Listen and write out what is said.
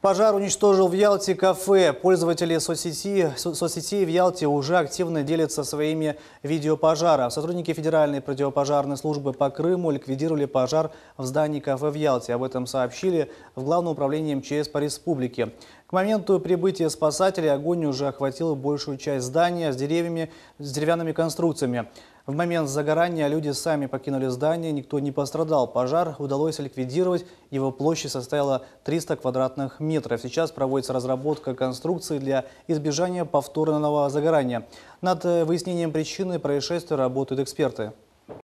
Пожар уничтожил в Ялте кафе. Пользователи соцсети, соцсетей в Ялте уже активно делятся своими видео пожара. Сотрудники Федеральной противопожарной службы по Крыму ликвидировали пожар в здании кафе в Ялте. Об этом сообщили в Главном управлении МЧС по республике. К моменту прибытия спасателей огонь уже охватил большую часть здания с, деревьями, с деревянными конструкциями. В момент загорания люди сами покинули здание, никто не пострадал. Пожар удалось ликвидировать, его площадь составила 300 квадратных метров. Сейчас проводится разработка конструкции для избежания повторного загорания. Над э, выяснением причины происшествия работают эксперты.